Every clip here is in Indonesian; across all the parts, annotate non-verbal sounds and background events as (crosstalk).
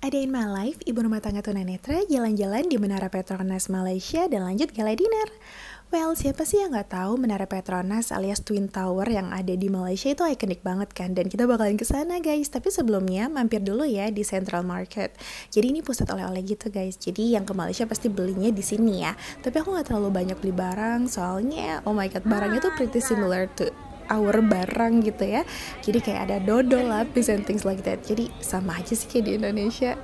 Ada in my life, ibu rumah tangga tunanetra jalan-jalan di Menara Petronas Malaysia dan lanjut gala dinner. Well, siapa sih yang nggak tahu Menara Petronas alias Twin Tower yang ada di Malaysia itu ikonik banget kan? Dan kita bakalan ke sana guys. Tapi sebelumnya mampir dulu ya di Central Market. Jadi ini pusat oleh-oleh gitu guys. Jadi yang ke Malaysia pasti belinya di sini ya. Tapi aku nggak terlalu banyak beli barang soalnya oh my god barangnya tuh pretty similar to hour barang gitu ya jadi kayak ada dodol lah present things like that jadi sama aja sih kayak di Indonesia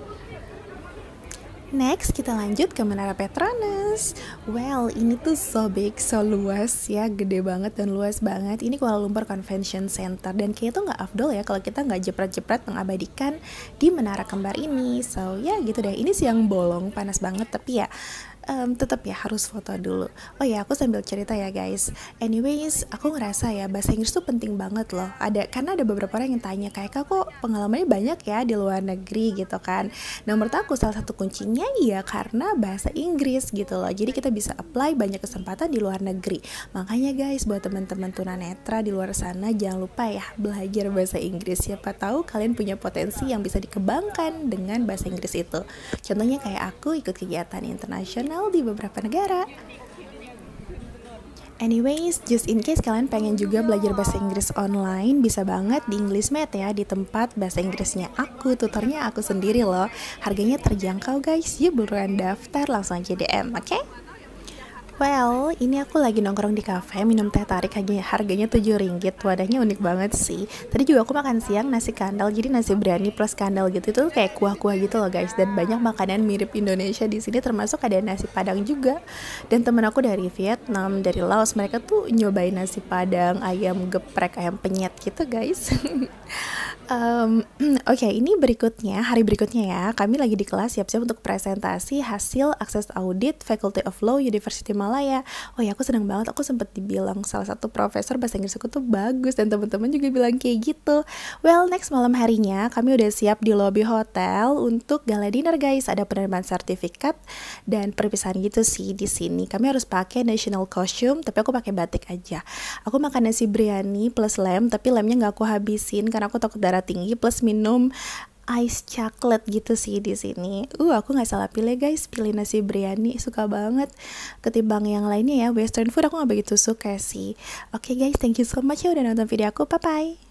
Next, kita lanjut ke Menara Petronas. Well, ini tuh so big, so luas ya, gede banget dan luas banget. Ini Kuala Lumpur Convention Center dan kayaknya tuh nggak afdol ya kalau kita nggak jepret-jepret mengabadikan di Menara Kembar ini. So ya yeah, gitu deh, ini siang bolong, panas banget tapi ya um, tetap ya harus foto dulu oh ya aku sambil cerita ya guys anyways aku ngerasa ya bahasa Inggris tuh penting banget loh ada karena ada beberapa orang yang tanya kayak kak kok pengalamannya banyak ya di luar negeri gitu kan nah menurut aku salah satu kuncinya ya karena bahasa Inggris gitu loh jadi kita bisa apply banyak kesempatan di luar negeri makanya guys buat teman-teman tunanetra di luar sana jangan lupa ya belajar bahasa Inggris siapa tahu kalian punya potensi yang bisa dikembangkan dengan bahasa Inggris itu contohnya kayak aku ikut kegiatan internasional viral di beberapa negara. Anyways, just in case kalian pengen juga belajar bahasa Inggris online, bisa banget di English Math ya, di tempat bahasa Inggrisnya aku, tutornya aku sendiri loh. Harganya terjangkau guys, yuk buruan daftar langsung aja DM, oke? Okay? Well, ini aku lagi nongkrong di kafe minum teh tarik harganya, harganya 7 ringgit. Wadahnya unik banget sih. Tadi juga aku makan siang nasi kandal, jadi nasi berani plus kandal gitu. Itu kayak kuah-kuah gitu loh guys. Dan banyak makanan mirip Indonesia di sini termasuk ada nasi padang juga. Dan temen aku dari Vietnam, dari Laos, mereka tuh nyobain nasi padang, ayam geprek, ayam penyet gitu guys. (laughs) Um, (clears throat) Oke, okay, ini berikutnya, hari berikutnya ya. Kami lagi di kelas siap-siap untuk presentasi hasil akses audit Faculty of Law University Malaya. Oh ya, aku seneng banget. Aku sempat dibilang salah satu profesor bahasa Inggris aku tuh bagus dan teman-teman juga bilang kayak gitu. Well, next malam harinya kami udah siap di lobby hotel untuk gala dinner guys. Ada penerimaan sertifikat dan perpisahan gitu sih di sini. Kami harus pakai national costume, tapi aku pakai batik aja. Aku makan nasi biryani plus lem, tapi lemnya nggak aku habisin karena aku takut darah darah tinggi plus minum ice chocolate gitu sih di sini. Uh, aku nggak salah pilih guys, pilih nasi biryani suka banget. Ketimbang yang lainnya ya, western food aku nggak begitu suka sih. Oke okay, guys, thank you so much ya udah nonton video aku. Bye bye.